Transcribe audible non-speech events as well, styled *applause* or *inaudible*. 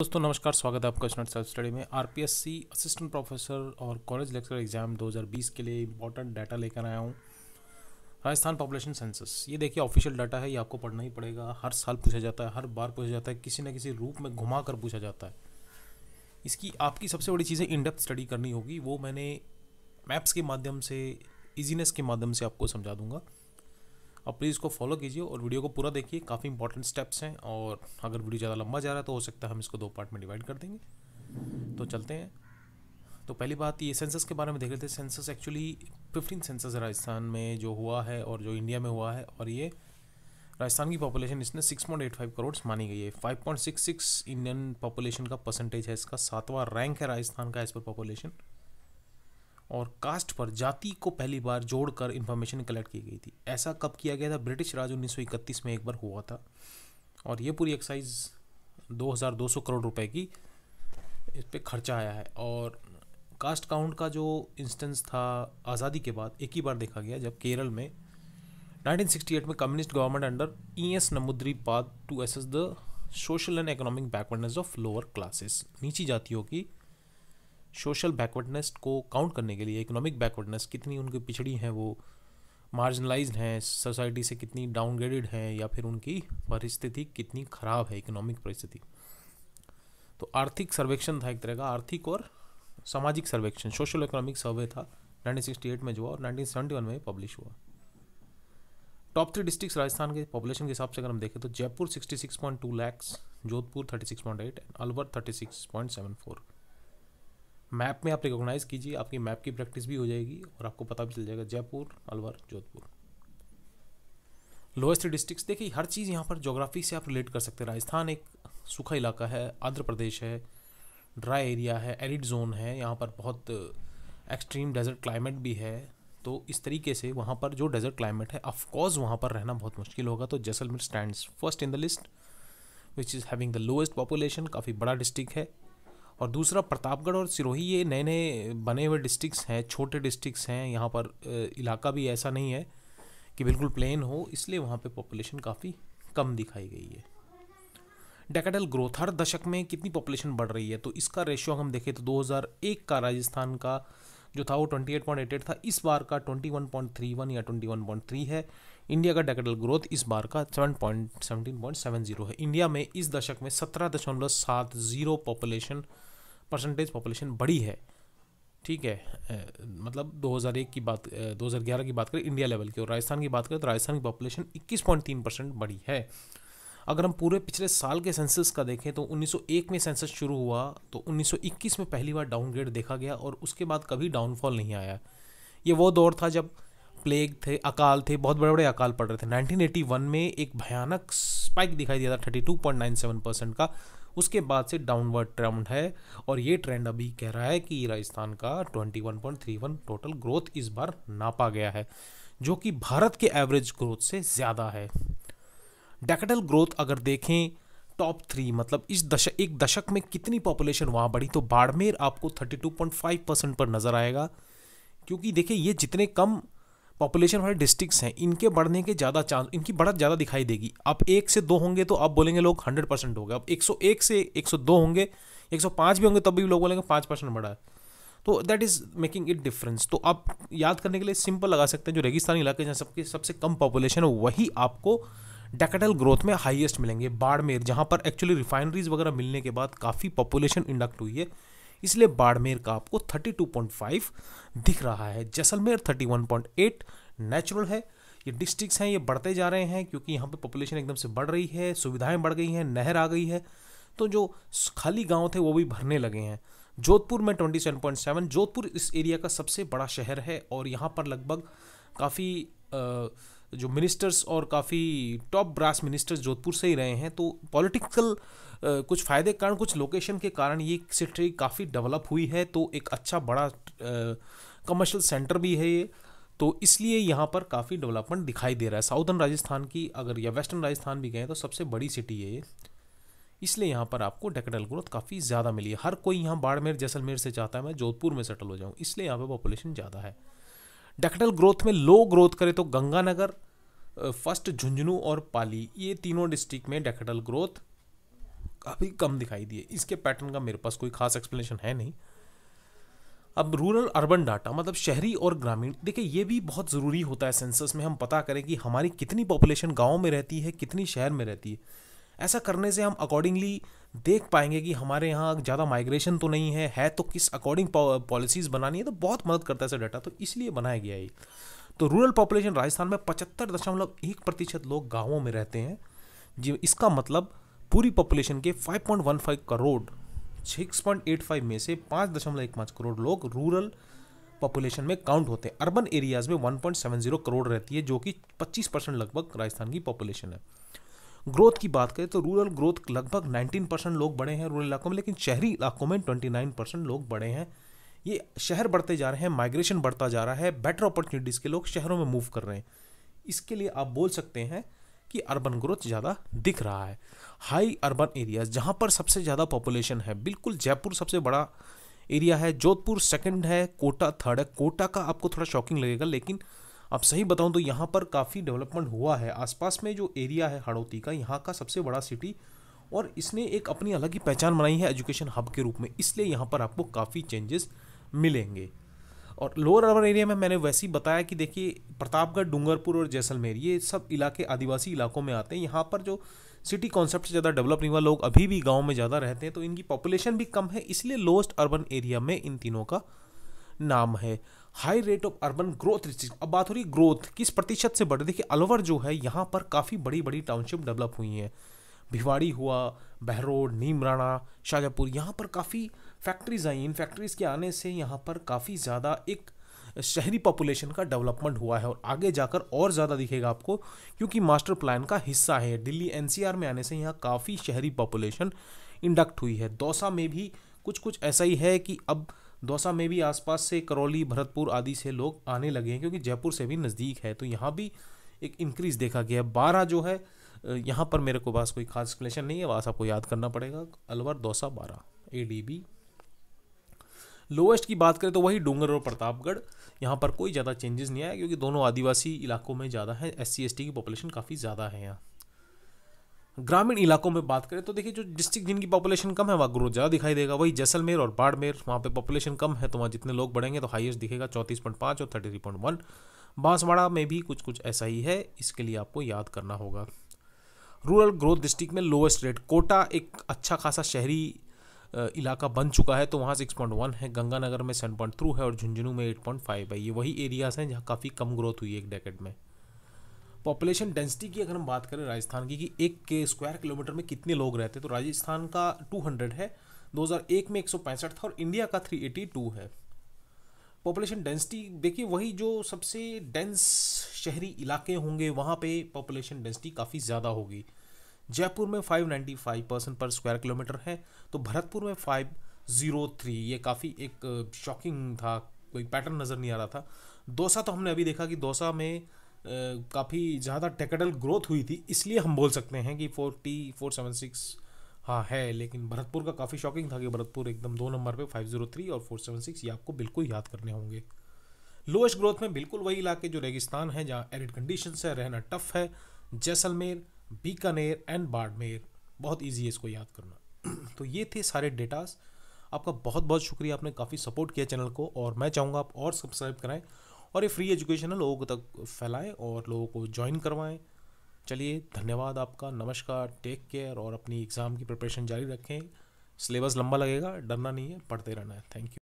दोस्तों नमस्कार स्वागत है आपका स्टूडेंट सेल्फ स्टडी में आरपीएससी असिस्टेंट प्रोफेसर और कॉलेज लेक्चर एग्जाम 2020 के लिए इंपॉर्टेंट डाटा लेकर आया हूँ राजस्थान पॉपुलेशन सेंसस ये देखिए ऑफिशियल डाटा है ये आपको पढ़ना ही पड़ेगा हर साल पूछा जाता है हर बार पूछा जाता है किसी न किसी रूप में घुमा कर पूछा जाता है इसकी आपकी सबसे बड़ी चीज़ें इनडेप्थ स्टडी करनी होगी वो मैंने मैप्स के माध्यम से ईजीनेस के माध्यम से आपको समझा दूंगा आप प्लीज़ इसको फॉलो कीजिए और वीडियो को पूरा देखिए काफ़ी इंपॉर्टेंट स्टेप्स हैं और अगर वीडियो ज़्यादा लंबा जा रहा है तो हो सकता है हम इसको दो पार्ट में डिवाइड कर देंगे तो चलते हैं तो पहली बात ये सेंसस के बारे में देख रहे थे census actually fifteen census Rajasthan में जो हुआ है और जो इंडिया में हुआ है और ये राजस्थान की पॉपुलेशन इसने 6.85 करोड़ मानी गई है 5.66 इंडियन पॉपुलेशन का परसेंटेज है इसका सातवां रैंक है राजस्थान का एज पर पॉपुलेशन और कास्ट पर जाति को पहली बार जोड़कर इन्फॉर्मेशन कलेक्ट की गई थी ऐसा कब किया गया था ब्रिटिश राज उन्नीस में एक बार हुआ था और ये पूरी एक्साइज 2200 करोड़ रुपए की इस पर खर्चा आया है और कास्ट काउंट का जो इंस्टेंस था आज़ादी के बाद एक ही बार देखा गया जब केरल में 1968 में communist government under E S Namboodiripad to assess the social and economic backwardness of lower classes नीची जातियों की सोशल बैकवर्डनेस को काउंट करने के लिए इकोनॉमिक बैकवर्डनेस कितनी उनकी पिछड़ी हैं वो मार्जिनलाइज हैं सोसाइटी से कितनी डाउनग्रेडेड हैं या फिर उनकी परिस्थिति कितनी ख़राब है इकोनॉमिक परिस्थिति तो आर्थिक सर्वेक्षण था एक तरह का आर्थिक और सामाजिक सर्वेक्षण सोशल इकोनॉमिक सर्वे था 1968 में जो और 1971 में पब्लिश हुआ टॉप थ्री डिस्ट्रिक्ट राजस्थान के पॉपुलेशन के हिसाब से अगर हम देखें तो जयपुर 66.2 लाख जोधपुर 36.8 एंड अलवर 36.74 मैप में आप रिकॉग्नाइज़ कीजिए आपकी मैप की प्रैक्टिस भी हो जाएगी और आपको पता भी चल जाएगा जयपुर अलवर जोधपुर लोएस्ट डिस्ट्रिक्स देखिए हर चीज़ यहाँ पर जोग्राफी से आप रिलेट कर सकते हैं राजस्थान एक सूखा इलाका है आंध्र प्रदेश है ड्राई एरिया है एरिड जोन है यहाँ पर बहुत एक्सट्रीम डेजर्ट क्लाइमेट भी है तो इस तरीके से वहाँ पर जो डेजर्ट क्लाइमेट है ऑफकोर्स वहाँ पर रहना बहुत मुश्किल होगा तो Jaisalmer stand first in the list which is having the lowest population काफ़ी बड़ा डिस्ट्रिक्ट है और दूसरा प्रतापगढ़ और सिरोही ये नए नए बने हुए डिस्ट्रिक्स हैं छोटे डिस्ट्रिक्स हैं यहाँ पर इलाका भी ऐसा नहीं है कि बिल्कुल प्लेन हो इसलिए वहाँ पे पॉपुलेशन काफ़ी कम दिखाई गई है डेकाडल ग्रोथ हर दशक में कितनी पॉपुलेशन बढ़ रही है तो इसका रेशियो हम देखें तो 2001 का राजस्थान का जो था वो 28.88 था इस बार का 21.31 या 21.3 है इंडिया का डेकेडल ग्रोथ इस बार का seven point seventeen point seven zero है इंडिया में इस दशक में सत्रह दशमलव सात जीरो पॉपुलेशन परसेंटेज पॉपुलेशन बढ़ी है ठीक है मतलब 2001 की बात 2011 की बात करें इंडिया लेवल की और राजस्थान की बात करें तो राजस्थान की पॉपुलेशन 21.3 परसेंट बढ़ी है अगर हम पूरे पिछले साल के सेंसस का देखें तो 1901 में सेंसस शुरू हुआ तो 1921 में पहली बार डाउनग्रेड देखा गया और उसके बाद कभी डाउनफॉल नहीं आया ये वो दौर था जब प्लेग थे अकाल थे बहुत बड़े बड़े अकाल पड़ रहे थे 1981 में एक भयानक स्पाइक दिखाई दिया था 32.97 परसेंट का उसके बाद से डाउनवर्ड ट्रेंड है और ये ट्रेंड अभी कह रहा है कि राजस्थान का 21.31 टोटल ग्रोथ इस बार नापा गया है जो कि भारत के एवरेज ग्रोथ से ज़्यादा है डेकेटल ग्रोथ अगर देखें टॉप थ्री मतलब इस दशक एक दशक में कितनी पॉपुलेशन वहाँ बढ़ी तो बाड़मेर आपको 32.5 परसेंट पर नज़र आएगा क्योंकि देखिए ये जितने कम पॉपुलेशन वाले डिस्ट्रिक्ट्स हैं इनके बढ़ने के ज़्यादा चांस इनकी बढ़त ज़्यादा दिखाई देगी अब एक से दो होंगे तो आप बोलेंगे लोग हंड्रेड परसेंट हो गए अब एक सौ एक से एक सौ दो होंगे एक सौ पाँच भी होंगे तब भी लोग बोलेंगे पाँच परसेंट बढ़ा है तो that is making it difference तो आप याद करने के लिए सिंपल लगा सकते हैं जो रेगिस्तानी इलाके जहाँ सबके सबसे कम पॉपुलेशन है वही आपको डेकेटल ग्रोथ में हाइएस्ट मिलेंगे बाड़मेर जहाँ पर एक्चुअली रिफाइनरीज वगैरह मिलने के बाद काफ़ी पॉपुलेशन इंडक्ट हुई है इसलिए बाड़मेर का आपको 32.5 दिख रहा है जैसलमेर 31.8 नेचुरल है ये डिस्ट्रिक्ट्स हैं ये बढ़ते जा रहे हैं क्योंकि यहाँ पे पॉपुलेशन एकदम से बढ़ रही है सुविधाएं बढ़ गई हैं नहर आ गई है तो जो खाली गाँव थे वो भी भरने लगे हैं जोधपुर में 27.7 जोधपुर इस एरिया का सबसे बड़ा शहर है और यहाँ पर लगभग काफ़ी जो मिनिस्टर्स और काफ़ी टॉप ब्रास मिनिस्टर्स जोधपुर से ही रहे हैं तो पॉलिटिकल कुछ फ़ायदे के कारण कुछ लोकेशन के कारण ये सिटी काफ़ी डेवलप हुई है तो एक अच्छा बड़ा कमर्शियल सेंटर भी है ये तो इसलिए यहाँ पर काफ़ी डेवलपमेंट दिखाई दे रहा है साउथर्न राजस्थान की अगर या वेस्टर्न राजस्थान भी गए तो सबसे बड़ी सिटी है ये इसलिए यहाँ पर आपको डेकेडल ग्रोथ काफ़ी ज़्यादा मिली है हर कोई यहाँ बाड़मेर जैसलमेर से चाहता है मैं जोधपुर में सेटल हो जाऊँ इसलिए यहाँ पर पॉपुलेशन ज़्यादा है डकटल ग्रोथ में लो ग्रोथ करें तो गंगानगर फर्स्ट झुंझुनू और पाली ये तीनों डिस्ट्रिक्ट में डेकेटल ग्रोथ काफ़ी कम दिखाई दी है इसके पैटर्न का मेरे पास कोई खास एक्सप्लेनेशन है नहीं अब रूरल अर्बन डाटा मतलब शहरी और ग्रामीण देखिए ये भी बहुत ज़रूरी होता है सेंसस में हम पता करें कि हमारी कितनी पॉपुलेशन गाँव में रहती है कितनी शहर में रहती है ऐसा करने से हम अकॉर्डिंगली देख पाएंगे कि हमारे यहाँ ज़्यादा माइग्रेशन तो नहीं है है तो किस अकॉर्डिंग पॉलिसीज़ बनानी है तो बहुत मदद करता है सर डाटा तो इसलिए बनाया गया ये तो रूरल पॉपुलेशन राजस्थान में पचहत्तर दशमलव एक प्रतिशत लोग गाँवों में रहते हैं जी इसका मतलब पूरी पॉपुलेशन के 5.15 करोड़ 6.85 में से पाँच दशमलव एक पाँच करोड़ लोग रूरल पॉपुलेशन में काउंट होते हैं अर्बन एरियाज़ में 1.70 करोड़ रहती है जो कि 25 परसेंट लगभग राजस्थान की पॉपुलेशन है ग्रोथ की बात करें तो रूरल ग्रोथ लगभग 19 परसेंट लोग बढ़े हैं रूरल इलाकों में लेकिन शहरी इलाकों में 29 परसेंट लोग बढ़े हैं ये शहर बढ़ते जा रहे हैं माइग्रेशन बढ़ता जा रहा है बेटर अपॉर्चुनिटीज़ के लोग शहरों में मूव कर रहे हैं इसके लिए आप बोल सकते हैं कि अर्बन ग्रोथ ज़्यादा दिख रहा है हाई अर्बन एरियाज जहाँ पर सबसे ज़्यादा पॉपुलेशन है बिल्कुल जयपुर सबसे बड़ा एरिया है जोधपुर सेकंड है कोटा थर्ड है कोटा का आपको थोड़ा शॉकिंग लगेगा लेकिन अब सही बताऊं तो यहाँ पर काफ़ी डेवलपमेंट हुआ है आसपास में जो एरिया है हड़ौती का यहाँ का सबसे बड़ा सिटी और इसने एक अपनी अलग ही पहचान बनाई है एजुकेशन हब के रूप में इसलिए यहाँ पर आपको काफ़ी चेंजेस मिलेंगे और लोअर अर्बन एरिया में मैंने वैसे ही बताया कि देखिए प्रतापगढ़ डूंगरपुर और जैसलमेर ये सब इलाके आदिवासी इलाकों में आते हैं यहाँ पर जो सिटी कॉन्सेप्ट से ज़्यादा डेवलप नहीं हुआ लोग अभी भी गाँव में ज़्यादा रहते हैं तो इनकी पॉपुलेशन भी कम है इसलिए लोएस्ट अर्बन एरिया में इन तीनों का नाम है high rate of urban growth अब बात हो रही है ग्रोथ किस प्रतिशत से बढ़ देखिए अलवर जो है यहाँ पर काफ़ी बड़ी बड़ी टाउनशिप डेवलप हुई हैं भिवाड़ी हुआ बहरोड नीमराना शाहजहाँपुर यहाँ पर काफ़ी फैक्ट्रीज आई इन फैक्ट्रीज़ के आने से यहाँ पर काफ़ी ज़्यादा एक शहरी पॉपुलेशन का डेवलपमेंट हुआ है और आगे जाकर और ज़्यादा दिखेगा आपको क्योंकि मास्टर प्लान का हिस्सा है दिल्ली एनसीआर में आने से यहाँ काफ़ी शहरी पॉपुलेशन इंडक्ट हुई है दौसा में भी कुछ कुछ ऐसा ही है कि अब दौसा में भी आसपास से करौली भरतपुर आदि से लोग आने लगे हैं क्योंकि जयपुर से भी नज़दीक है तो यहाँ भी एक इंक्रीज़ देखा गया है बारह जो है यहाँ पर मेरे को पास कोई खास एक्सप्लेनेशन नहीं है वहाँ आपको याद करना पड़ेगा अलवर दौसा बारह ए डी बी लोवेस्ट की बात करें तो वही डूंगर और प्रतापगढ़ यहाँ पर कोई ज़्यादा चेंजेस नहीं आया क्योंकि दोनों आदिवासी इलाकों में ज़्यादा है एस सी की पॉपुलेशन काफ़ी ज़्यादा है यहाँ ग्रामीण इलाकों में बात करें तो देखिए जो डिस्ट्रिक्ट जिनकी पॉपुलेशन कम है वहाँ ग्रोथ ज़्यादा दिखाई देगा वही जैसलमेर और बाड़मेर वहाँ पे पॉपुलेशन कम है तो वहाँ जितने लोग बढ़ेंगे तो हाईएस्ट दिखेगा चौंतीस पॉइंट पाँच और thirty three point one Banswara में भी कुछ कुछ ऐसा ही है इसके लिए आपको याद करना होगा रूरल ग्रोथ डिस्ट्रिक्ट में लोएस्ट रेट कोटा एक अच्छा खासा शहरी इलाका बन चुका है तो वहाँ सिक्स पॉइंट वन है गंगानगर में सेवन पॉइंट थ्रू है और झुंझुनू में एट पॉइंट फाइव है ये वही एरियाज़ हैं जहाँ काफ़ी कम ग्रोथ हुई है एक डेकेड में पॉपुलेशन डेंसिटी की अगर हम बात करें राजस्थान की कि एक के स्क्वायर किलोमीटर में कितने लोग रहते तो राजस्थान का 200 है 2001 में एक था और इंडिया का 382 है पॉपुलेशन डेंसिटी देखिए वही जो सबसे डेंस शहरी इलाके होंगे वहाँ पे पॉपुलेशन डेंसिटी काफ़ी ज़्यादा होगी जयपुर में 595 परसेंट पर स्क्वायर किलोमीटर है तो भरतपुर में 503 ये काफ़ी एक शॉकिंग था कोई पैटर्न नज़र नहीं आ रहा था दौसा तो हमने अभी देखा कि दौसा में काफ़ी ज़्यादा टेक्निकल ग्रोथ हुई थी इसलिए हम बोल सकते हैं कि फोर्टी फोर सेवन सिक्स हाँ है लेकिन भरतपुर का काफ़ी शॉकिंग था कि भरतपुर एकदम दो नंबर पे थ्री और फोर सेवन सिक्स ये आपको बिल्कुल याद करने होंगे लोएस्ट ग्रोथ में बिल्कुल वही इलाके जो रेगिस्तान है जहाँ एरिड कंडीशन है रहना टफ है जैसलमेर बीकानेर एंड बाड़मेर बहुत ईजी है इसको याद करना *clears throat* तो ये थे सारे डेटास आपका बहुत बहुत शुक्रिया आपने काफ़ी सपोर्ट किया चैनल को और मैं चाहूँगा आप और सब्सक्राइब कराएं और ये फ्री एजुकेशन है लोगों तक फैलाएं और लोगों को ज्वाइन करवाएं चलिए धन्यवाद आपका नमस्कार टेक केयर और अपनी एग्ज़ाम की प्रिपरेशन जारी रखें सिलेबस लंबा लगेगा डरना नहीं है पढ़ते रहना है थैंक यू